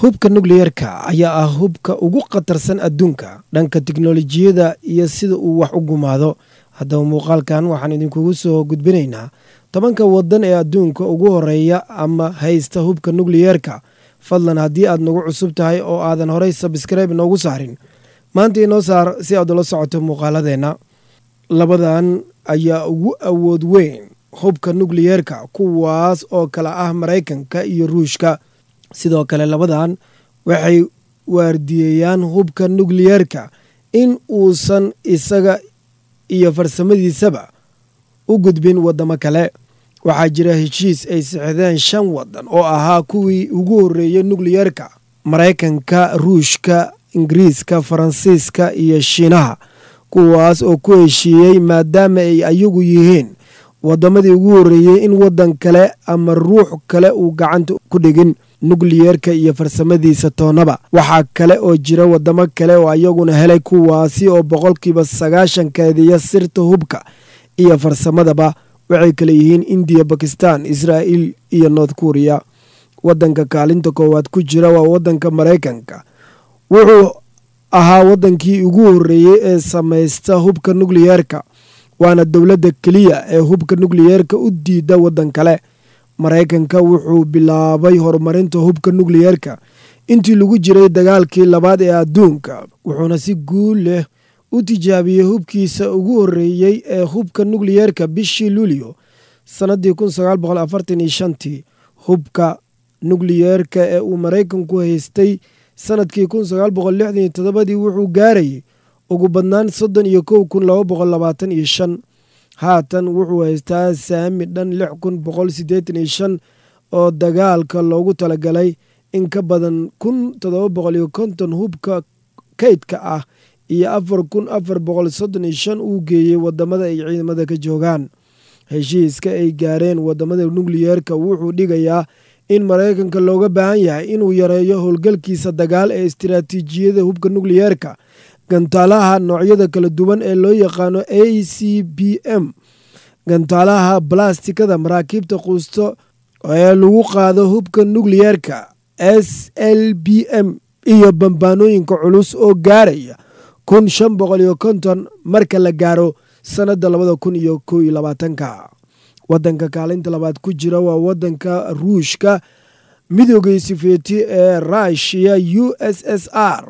hubka nukliyeerka ayaa ah hubka ugu khatarsan adduunka dhanka tiknolojiyada iyo sida uu wax u gumaado haddaba muuqaalkan waxaan idinkugu soo gudbinaynaa tobanka waddan ee adduunka ugu horreeya ama haysta hubka nukliyeerka fadlan haddii aad nagu cusub tahay oo aadan horey sabskraibe noogu saarin maanta inoo saar si aad ula socoto muuqaaladeenna labadan ayaa ugu awood weyn hubka nukliyeerka kuwaas oo kale ah maraykanka iyo ruushka sidoo kale labadan waxay waardiyeeyaan hubka nukliyeerka in uusan isaga iyo farsamadiisaba u gudbin waddamo kale waxaa jira heshiis ay sixdeen shan waddan oo ahaa kuwii ugu horreeyey nukliyeerka maraykanka ruushka ingiriiska faransiiska iyo shiinaha kuwaas oo ku heshiiyey maadaama ay ayagu yihiin waddamadii ugu horreeyey in waddan kale ama ruux kale uu gacanta ku dhigin nukliyeerka iyo farsamadiisa toonaba waxaa kale oo jira wadamo kale oo ayaguna helay kuwaasi oo boqolkiiba sagaashankeediya sirta hubka iyo farsamadaba waxay kale yihiin indiya bakistan israa'iil iyo north kuriya waddanka kaalinta koowaad ku jira waa waddanka maraykanka wuxuu ahaa waddankii ugu horreeyey ee samaysta hubka nukliyeerka waana dowladda keliya ee hubka nukliyeerka u diida waddan kale maraykanka wuxuu bilaabay horumarinta hubka nukliyeerka intii lagu jiray dagaalkii labaad ee adduunka wuxuuna si guul leh u tijaabiyey hubkiisa ugu horreeyey ee hubka nukliyeerka bishii luulyo sannaddii tii hubka nukliyeerka ee uu maraykanku haystay sannadkii dii wuxuu gaarayay ugu badnaan soddon iyo kow kun laba boqol labaatan iyo shan haatan wuxuu haystaa saami dhan lix kun boqol siddeetan iyo shan oo dagaalka loogu talagalay in ka badan kun todoba boqol iyo konton hubka kaydka ah iyo afar kun afar boqol soddon iyo shan uu geeyey waddamada ay ciidamada ka joogaan heshiiska ay gaareen waddamada nukliyeerka wuxuu dhigayaa in maraykanka looga baahan yahay inuu yareeyo howlgalkiisa dagaal ee istaraatiijiyada hubka nukliyeerka gantaalaha noocyada kala duwan ee loo yaqaano a c b m gantaalaha balastikada maraakiibta quusto ee lagu qaado hubka nukliyerka s l b m iyo bambaanooyinka culus oo gaaraya kun shan boqol iyo konton marka la gaaro sannadda labada kun iyo kow iyo labaatanka waddanka kaalinta labaad ku jira waa waddanka ruushka midoogai sifeeti ee ruushiya u s s r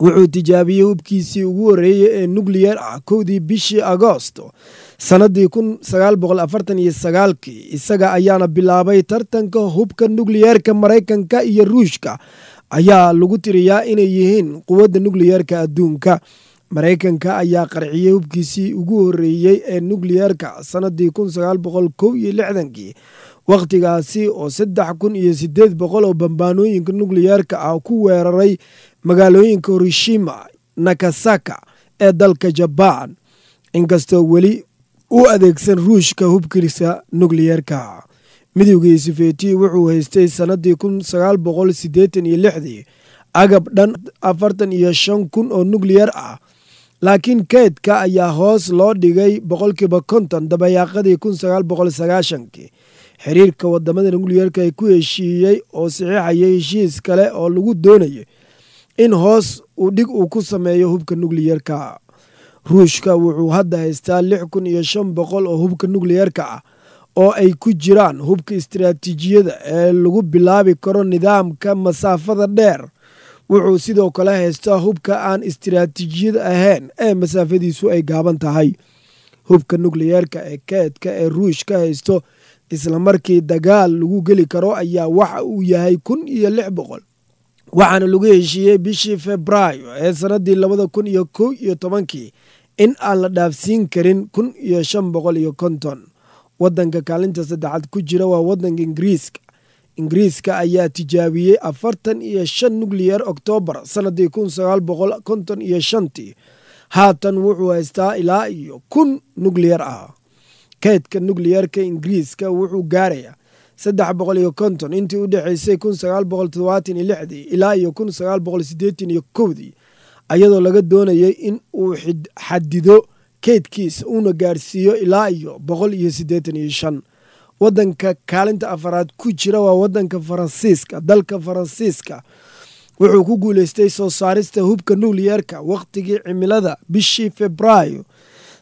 wuxuu tijaabiyey hubkiisii ugu horreeyey ee nukliyar ah kowdii bishii agoosto sannadii kun sagaal boqol afartan iyo sagaalkii isaga ayaana bilaabay tartanka hubka nukliyerka maraykanka iyo ruushka ayaa lagu tiriyaa inay yihiin quwadda nukliyerka adduunka maraykanka ayaa qarciyey hubkiisii ugu horreeyey ee nukliyerka sannadii kun sagaal boqol kow iyo lixdankii wakhtigaasi oo saddex kun iyo sideed boqol oo bambaanooyinka nukliyeerka ah ku weeraray magaalooyinka horishima nakasaka ee dalka jabaan inkastoo weli u adeegsan ruushka hubkirisa nukliyeerka midowgii isifeeti wuxuu haystay sannadii kun sagaal boqol sideetan iyo lixdii agab dhan afartan iyo shan kun oo nukliyeer ah laakiin keydka ayaa hoos loo dhigay boqolkiiba konton dabayaaqadii kun sagaal boqol sagaashankii xiriirka wadamada nukliyeerka ay ku heshiiyey oo saxiixaya heshiis kale oo lagu doonaya in hoos uu dhig uu ku sameeyo hubka nukliyeerka ruushka wuxuu hadda haystaa lix kun iyo shan boqol oo hubka nukliyeerka ah oo ay ku jiraan hubka istaraatiijiyada ee lagu bilaabi karo nidaamka masaafada dheer wuxuu sidoo kale haystaa hubka aan istaraatiijiyad ahayn ee masaafadiisu ay gaaban tahay hubka nukliyeerka ee keedka ee ruush ka haysto islamarkii dagaal lagu geli karo ayaa waxa uu yahay kun iyo lix boqol waxaana lagu heshiiyey bishii febraayo ee sannadii labada kun iyo kow iyo tobankii in aan la dhaafsiin karin kun iyo shan boqol iyo konton waddanka kaalinta saddexaad ku jira waa waddanka ingiriiska ingiriiska ayaa tijaabiyey afartan iyo shan nukliyar oktoobar sannaddii kun sagaal boqol konton iyo shantii haatan wuxuu haystaa ilaa iyo kun nukliyar ah kaydka nukliyeerka ingiriiska wuxuu gaarayaa saddex boqol iyo konton intii u dhexaysay kun sagaal boqol toddobaatan iyo lixdii ilaa iyo kun sagaal boqol siddeetan iyo kowdii ayadoo laga doonayay in uu xadido keydkiisa uuna gaarsiiyo ilaa iyo boqol iyo siddeetan iyo shan waddanka kaalinta afaraad ku jira waa waddanka faransiiska dalka faransiiska wuxuu ku guuleystay soo saarista hubka nukliyeerka waqtigii cimilada bishii febraayo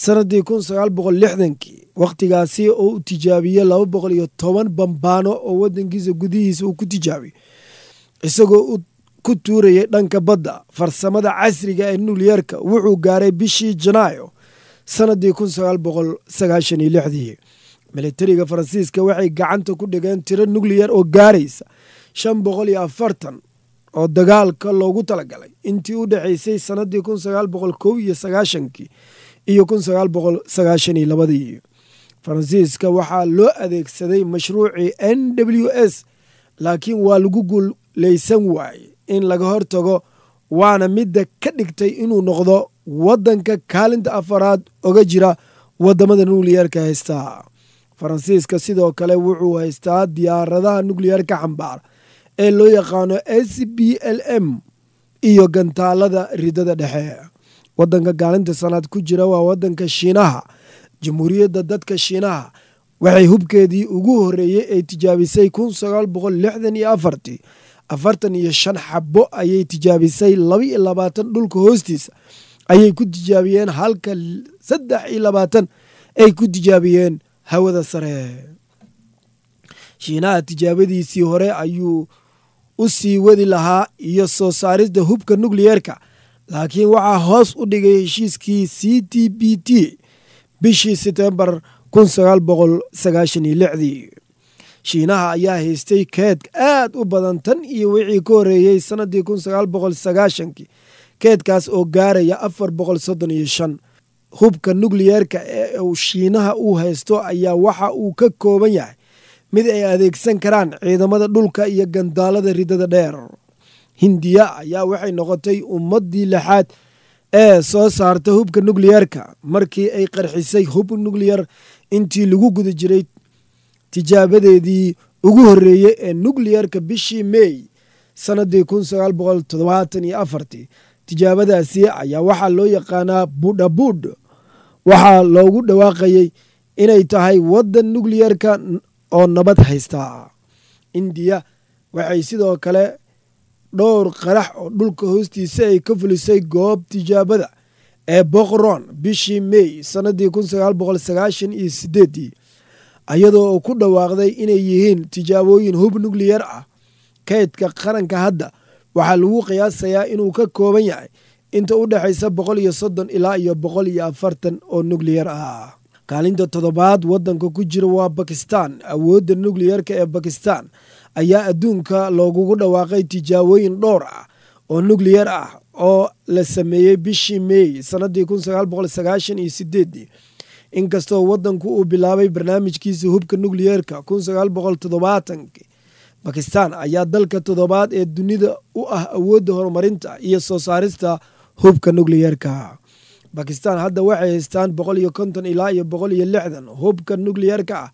sanadii kun sagaal boqol lixdankii wakhtigaasi oo u tijaabiyey laba boqol iyo toban bambaano oo wadankiisa gudihiisa uu ku tijaabiyey isagoo ku tuurayay dhanka badda farsamada casriga ah ee nuulyeerka wuxuu gaaray bishii janaayo sanadii kun sagaal boqol sagaashan iyo lixdii militariga faransiiska waxay gacanta ku dhigeen tiro nucleyer oo gaaraysa shan boqol iyo afartan oo dagaalka loogu talagalay intii u dhexaysay sanadii kun sagaal boqol kow iyo sagaashankii iyo faransiiska waxaa loo adeegsaday mashruucii n w s laakiin waa lagu guuleysan waaye in laga hortago waana midda ka dhigtay inuu noqdo waddanka kaalinta afaraad oga jira waddamada nukliyerka haystaa faransiiska sidoo kale wuxuu haystaa diyaaradaha nukliyeerka xambaara ee loo yaqaano s b l m iyo gantaalada riddada dhexe wadanka gaalinta sanaad ku jira waa wadanka shiinaha jamhuuriyadda dadka shiinaha waxay hubkeedii ugu horeeyey ay tijaabisay kun sagaal boqol lixdan iyo afartii afartan iyo shan xabo ayay tijaabisay laba iyo labaatan dhulka hoostiisa ayay ku tijaabiyeen halka saddex iyo labaatan ay ku tijaabiyeen hawada sare shiinaha tijaabadiisii hore ayuu u sii wadi lahaa iyo soo saarista hubka nukliyeerka laakiin waxaa hoos u dhigay heshiiskii c t b t bishii setembar shiinaha ayaa haystay keed aad u badan tan iyo wixii ka horeeyey sannadii keedkaas oo gaaraya afar hubka nukliyeerka ee uu shiinaha uu haysto ayaa waxa uu ka kooban yahay mid ay adeegsan karaan ciidamada dhulka iyo gandaalada ridada dheer hindiya ayaa waxay noqotay ummaddii lixaad ee soo saarta hubka nukliyerka markii ay qarxisay hub nukliyar intii lagu guda jiray tijaabadeedii ugu horreeyey ee nukliyerka bishii mey kun boqol meey sanadii tijaabadaasi ayaa waxaa loo yaqaanaa buudhabuudh waxaa loogu dhawaaqayay inay tahay waddan nukliyerka oo nabad haystaa indiya waxay sidoo kale dhowr qarax oo dhulka hoostiisa ay ka fulisay goob tijaabada ee bokron bishii mey sannadii kun sagaal boqol sagaashan iyo sideeddii iyadoo uu ku dhawaaqday inay yihiin tijaabooyin hub nukliyar ah kaydka qaranka hadda waxaa lagu qiyaasayaa inuu ka kooban yahay inta u dhexaysa boqol iyo soddon ilaa iyo boqol iyo afartan oo nukliyar ah kaalinta toddobaad waddanka ku jira waa bakistan awoodda nukliyarka ee bakistan ayaa adduunka loogugu dhawaaqay tijaabooyin dhowr ah oo nucliyar ah oo la sameeyey bishii meey sannaddii kunsagaalboqolsagaashaniyosideedii inkastoo waddanku uu bilaabay barnaamijkiisa hubka nucliyerka kunsagaalboqoltodobaatankii bakistan ayaa dalka toddobaad ee dunida u ah awoodda horumarinta iyo soo saarista hubka nucliyerka bakistan hadda waxay haystaan boqol iyo konton ilaa iyo boqol iyo lixdan hubka nucliyerka ah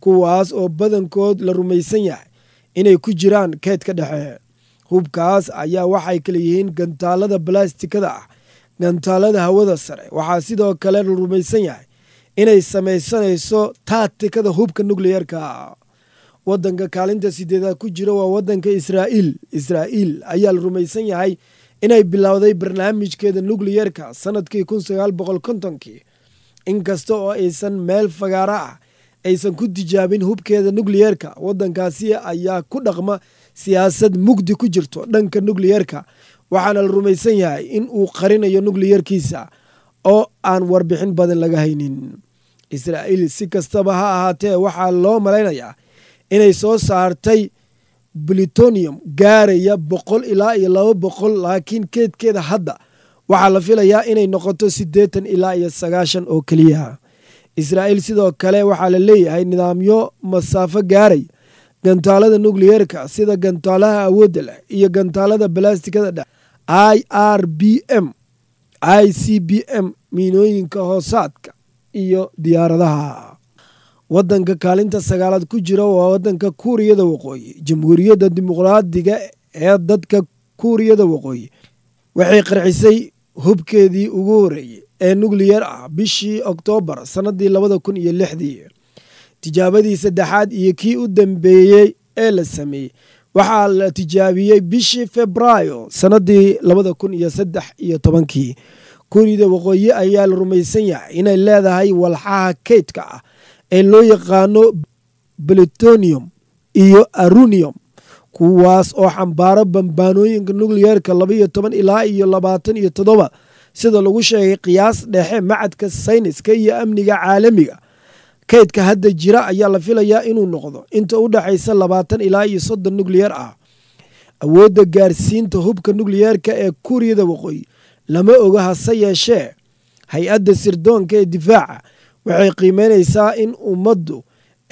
kuwaas oo badankood la rumaysan yahay inay ku jiraan keedka dhexe hubkaas ayaa waxay kaleyihiin gantaalada balaastikada ah gantaalada hawada sare waxaa sidoo kale la rumaysan yahay inay samaysanayso taatikada hubka nukleyerka wadanka kaalinta sideedaad ku jira waa wadanka israa'iil israa'iil ayaa la rumaysan yahay inay bilowday barnaamijkeeda nukliyerka sanadkii kun sagaal boqol kontonkii inkasta oo aysan meel fagaara ah aysan ku tijaabin hubkeeda nukliyeerka waddankaasi ayaa ku dhaqma siyaasad mugdi ku jirto dhanka nukliyeerka waxaana la rumaysan yahay in uu qarinayo nukliyeerkiisa oo aan warbixin badan laga haynin israa'iil si kastaba ha ahaatee waxaa loo malaynayaa inay soo saartay blitonium gaaraya boqol ilaa iyo laba boqol laakiin keedkeeda hadda waxaa la filayaa inay noqoto siddeetan ilaa iyo sagaashan oo keliya israa'iil sidoo kale waxaa la leeyahay nidaamyo masaafo gaaray gantaalada nukliyeerka sida gantaalaha awoodda leh iyo gantaalada balaastikada dhex i r b m i c b m miinooyinka hoosaadka iyo diyaaradaha waddanka kaalinta sagaalaad ku jira waa waddanka kuuriyada waqooyi jamhuuriyadda dimuqraadiga ee dadka kuuriyada waqooyi waxay qarxisay hubkeedii ugu horeeyey ee nucliyar ah bishii oktoobar sannadii labada kun iyo lixdii tijaabadii saddexaad iyo kii u dambeeyey ee la sameeyey waxaa la tijaabiyey bishii febraayo sannadii labada kun iyo saddex iyo tobankii kuurida waqooyi ayaa la rumaysan yahay inay leedahay walxaha kaydka ah ee loo yaqaano blitonium iyo arunium kuwaas oo xambaaro bambaanooyinka nucliyerka labayo toban ilaa iyo labaatan iyo todoba sida lagu sheegay qiyaas dhexe macadka sayniska iyo amniga caalamiga kaydka hadda jira ayaa la filayaa inuu noqdo inta u dhexaysa labaatan ilaa iyo soddon nukliyar ah awoodda gaarsiinta hubka nukliyeerka ee kuuriyada waqooyi lama oga hase yeeshee hay-adda sirdoonka ee difaaca waxay qiimeynaysaa in ummaddu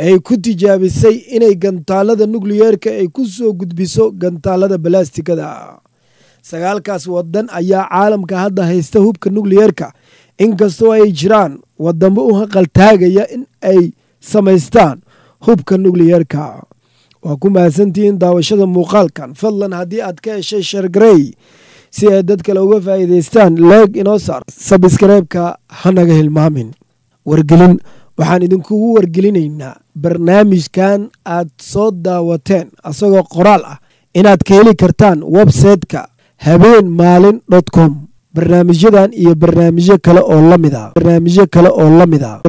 ay ku tijaabisay inay gantaalada nukliyeerka ay ku soo gudbiso gantaalada balaastikada sagaalkaas waddan ayaa caalamka hadda haysta hubka nukliyeerka inkastoo ay jiraan wadamo u haqaltaagaya in ay samaystaan hubka nukliyeerka waa ku mahadsantihiin daawashada muuqaalkan fadlan haddii aad ka heshay sheergarey si ay dad kale uga faa'iidaystaan leeg inoo saar sabskreybka hanaga hilmaamin wargelin waxaan idinkugu wargelinaynaa barnaamijkan aad soo daawateen asagoo qoraal ah inaad ka heli kartaan websayte habeen maalin dot com barnaamijyadan iyo barnaamijyo kale oo la a ah. barnaamijyo kale oo la a ah.